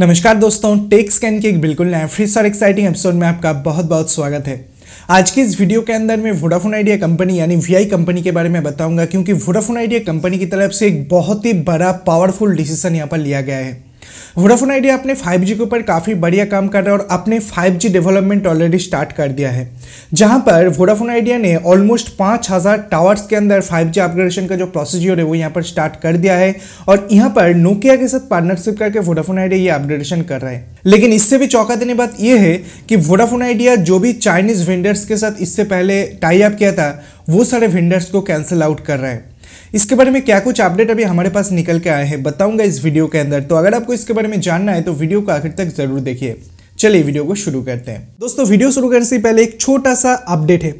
नमस्कार दोस्तों take scan के एक बिल्कुल नया फ्रेश और एक्साइटिंग एपिसोड में आपका बहुत बहुत स्वागत है आज की इस वीडियो के अंदर मैं वोडाफोन आइडिया कंपनी यानी वीआई कंपनी के बारे में बताऊंगा क्योंकि वोडाफोन आइडिया कंपनी की तरफ से एक बहुत ही बड़ा पावरफुल डिसीजन यहाँ पर लिया गया है वोडाफोन आइडिया अपने 5G के ऊपर काफ़ी बढ़िया काम कर रहा है और अपने 5G डेवलपमेंट ऑलरेडी स्टार्ट कर दिया है जहां पर वोडाफोन आइडिया ने ऑलमोस्ट 5000 टावर्स के अंदर 5G अपग्रेडेशन का जो प्रोसीजर है वो यहाँ पर स्टार्ट कर दिया है और यहाँ पर नोकिया के साथ पार्टनरशिप करके वोडाफोन आइडिया ये अपग्रेडेशन कर रहा है लेकिन इससे भी चौका देने बात यह है कि वोडाफोन आइडिया जो भी चाइनीज़ वेंडर्स के साथ इससे पहले टाई अप किया था वो सारे वेंडर्स को कैंसिल आउट कर रहा है इसके बारे में क्या कुछ अपडेट अभी हमारे पास निकल के आए हैं बताऊंगा इस वीडियो के अंदर तो अगर आपको इसके बारे में जानना है तो वीडियो को आखिर तक जरूर देखिए चलिए वीडियो को शुरू करते हैं दोस्तों वीडियो शुरू करने से पहले एक छोटा सा अपडेट है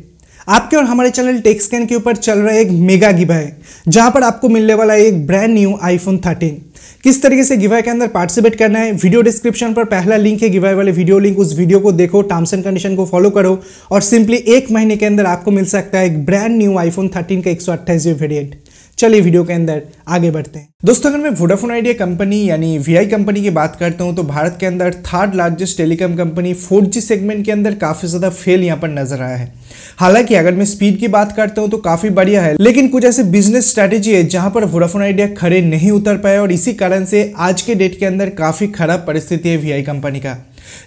आपके और हमारे चैनल टेक्सकैन के ऊपर चल रहा है एक मेगा गिवा है जहां पर आपको मिलने वाला है एक ब्रांड न्यू आईफोन थर्टीन किस तरीके से गिवाई के अंदर पार्टिसिपेट करना है वीडियो डिस्क्रिप्शन पर पहला लिंक है गिवाय वाले वीडियो लिंक उस वीडियो को देखो टर्म्स एंड कंडीशन को फॉलो करो और सिंपली एक महीने के अंदर आपको मिल सकता है एक ब्रांड न्यू आईफोन थर्टीन का एक सौ वेरियंट चलिए वीडियो के अंदर आगे बढ़ते हैं दोस्तों अगर मैं वोडाफोन आइडिया कंपनी यानी वीआई कंपनी की बात करता हूं तो भारत के अंदर third largest telecom company 4G segment के अंदर काफ़ी ज़्यादा फेल यहां पर नजर आया है हालांकि अगर मैं स्पीड की बात करता हूं तो काफ़ी बढ़िया है लेकिन कुछ ऐसे बिजनेस स्ट्रैटेजी है जहां पर वोडाफोन आइडिया खड़े नहीं उतर पाए और इसी कारण से आज के डेट के अंदर काफ़ी खराब परिस्थिति है वी कंपनी का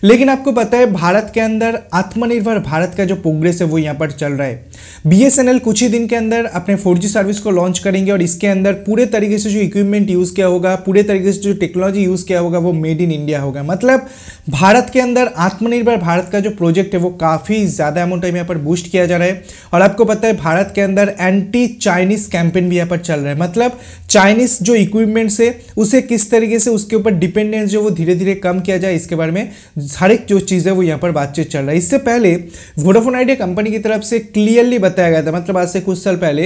लेकिन आपको पता है भारत के अंदर आत्मनिर्भर भारत का जो प्रोग्रेस है वो यहाँ पर चल रहा है बीएसएनएल कुछ ही दिन के अंदर अपने 4G सर्विस को लॉन्च करेंगे और इसके अंदर पूरे तरीके से जो इक्विपमेंट यूज़ किया होगा पूरे तरीके से जो टेक्नोलॉजी यूज़ किया होगा वो मेड इन इंडिया होगा मतलब भारत के अंदर आत्मनिर्भर भारत का जो प्रोजेक्ट है वो काफ़ी ज़्यादा अमाउंट टाइम यहाँ पर बूस्ट किया जा रहा है और आपको पता है भारत के अंदर एंटी चाइनीज़ कैंपेन भी यहाँ पर चल रहा है मतलब चाइनीज़ जो इक्विपमेंट्स है उसे किस तरीके से उसके ऊपर डिपेंडेंस जो वो धीरे धीरे कम किया जाए इसके बारे में हर एक जो चीज़ है वो यहाँ पर बातचीत चल रहा है इससे पहले वोडाफोन आइडिया कंपनी की तरफ से क्लियर क्लियरली बताया गया था मतलब आज से कुछ साल पहले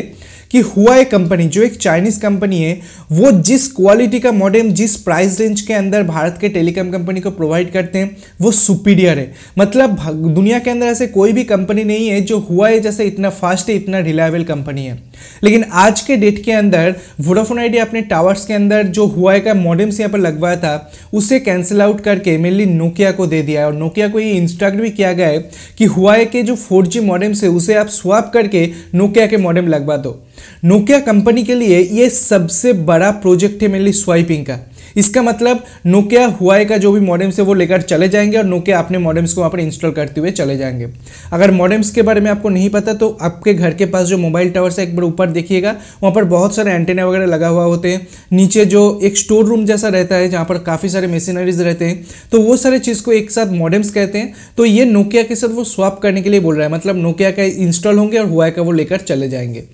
कि हुआ एक कंपनी जो एक चाइनीज कंपनी है वो जिस क्वालिटी का मॉडेम जिस प्राइस रेंज के अंदर भारत के टेलीकॉम कंपनी को प्रोवाइड करते हैं वो सुपीरियर है मतलब दुनिया के अंदर ऐसे कोई भी कंपनी नहीं है जो हुआ है जैसे इतना फास्ट है इतना रिलायबल कंपनी है लेकिन आज के डेट के अंदर वोडाफोन आइडिया अपने टावर्स के अंदर जो हुआ का मॉडेम्स यहाँ पर लगवाया था उसे कैंसिल आउट करके मेनली नोकिया को दे दिया है और नोकिया को ये इंस्ट्रक्ट भी किया गया है कि हुआ के जो फोर जी मॉडेम्स है उसे आप स्वाप करके नोकिया के मॉडेम लगवा दो नोकिया कंपनी के लिए ये सबसे बड़ा प्रोजेक्ट है मेनली स्वाइपिंग का इसका मतलब नोकिया हुआई का जो भी मॉडेम्स है वो लेकर चले जाएंगे और नोकिया अपने मॉडेम्स को वहाँ पर इंस्टॉल करते हुए चले जाएंगे अगर मॉडेम्स के बारे में आपको नहीं पता तो आपके घर के पास जो मोबाइल टावर है एक बार ऊपर देखिएगा वहाँ पर बहुत सारे एंटेना वगैरह लगा हुआ होते हैं नीचे जो एक स्टोर रूम जैसा रहता है जहाँ पर काफ़ी सारे मशीनरीज रहते हैं तो वो सारे चीज़ को एक साथ मॉडेम्स कहते हैं तो ये नोकिया के साथ वो स्वाप करने के लिए बोल रहा है मतलब नोकिया का इंस्टॉल होंगे और हुआ का वो लेकर चले जाएंगे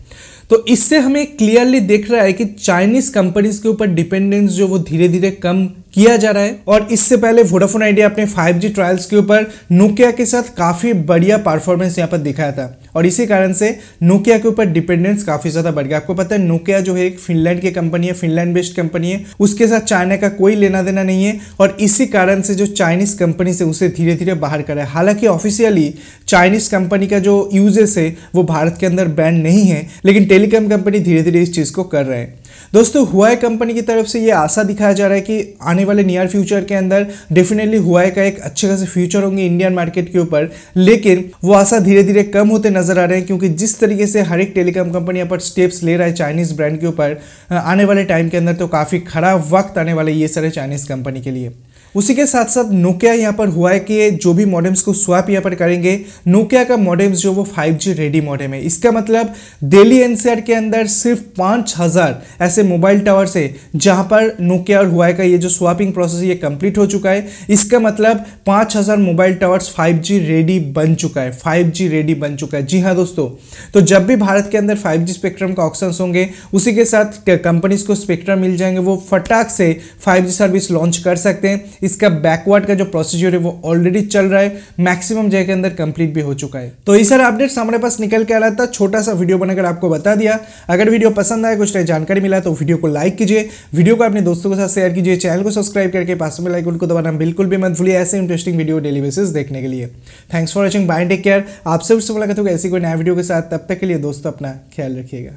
तो इससे हमें क्लियरली देख रहा है कि चाइनीज कंपनीज के ऊपर डिपेंडेंस जो वो धीरे धीरे कम किया जा रहा है और इससे पहले वोडाफोन आइडिया अपने 5G ट्रायल्स के ऊपर नोकिया के साथ काफी बढ़िया परफॉर्मेंस यहाँ पर दिखाया था और इसी कारण से नोकिया के ऊपर डिपेंडेंस काफ़ी ज़्यादा बढ़ गया आपको पता है नोकिया जो है एक फिनलैंड की कंपनी है फिनलैंड बेस्ड कंपनी है उसके साथ चाइना का कोई लेना देना नहीं है और इसी कारण से जो चाइनीज़ कंपनी से उसे धीरे धीरे बाहर करा है हालांकि ऑफिशियली चाइनीज़ कंपनी का जो यूजेस है वो भारत के अंदर बैन नहीं है लेकिन टेलीकॉम कंपनी धीरे धीरे इस चीज़ को कर रहे हैं दोस्तों हुआई कंपनी की तरफ से ये आशा दिखाया जा रहा है कि आने वाले नियर फ्यूचर के अंदर डेफिनेटली हुआई का एक अच्छे खासे फ्यूचर होंगे इंडियन मार्केट के ऊपर लेकिन वो आशा धीरे धीरे कम होते नजर आ रहे हैं क्योंकि जिस तरीके से हर एक टेलीकॉम कंपनी यहाँ पर स्टेप्स ले रहा है चाइनीज ब्रांड के ऊपर आने वाले टाइम के अंदर तो काफ़ी खराब वक्त आने वाले ये सारे चाइनीज कंपनी के लिए उसी के साथ साथ नोकिया यहाँ पर हुआ है कि जो भी मॉडेम्स को स्वैप यहाँ पर करेंगे नोकिया का मॉडेम्स जो वो 5G रेडी मॉडेम है इसका मतलब दिल्ली एनसीआर के अंदर सिर्फ पाँच हज़ार ऐसे मोबाइल टावर्स है जहाँ पर नोकिया और हुआ का ये जो स्वापिंग प्रोसेस ये कंप्लीट हो चुका है इसका मतलब पाँच हज़ार मोबाइल टावर्स फाइव रेडी बन चुका है फाइव रेडी बन चुका है जी हाँ दोस्तों तो जब भी भारत के अंदर फाइव स्पेक्ट्रम का ऑप्शन होंगे उसी के साथ कंपनीज को स्पेक्ट्रम मिल जाएंगे वो फटाक से फाइव सर्विस लॉन्च कर सकते हैं इसका बैकवर्ड का जो प्रोसीजर है वो ऑलरेडी चल रहा है मैक्सिमम जगह के अंदर कंप्लीट भी हो चुका है तो ये सारे अपडेट्स हमारे पास निकल के आ रहा था छोटा सा वीडियो बनाकर आपको बता दिया अगर वीडियो पसंद आए कुछ नई जानकारी मिला तो वीडियो को लाइक कीजिए वीडियो को अपने दोस्तों के साथ शेयर कीजिए चैनल को सब्सक्राइब करके पास में लाइक उनको दबाना बिल्कुल भी मत भूलिए ऐसे इंटरेस्टिंग वीडियो डेली बेसिस देखने के लिए thanks for watching bye take care आपसे उससे मुलाकात होगा ऐसी कोई नया वीडियो के साथ तब तक के लिए दोस्तों अपना ख्याल रखिएगा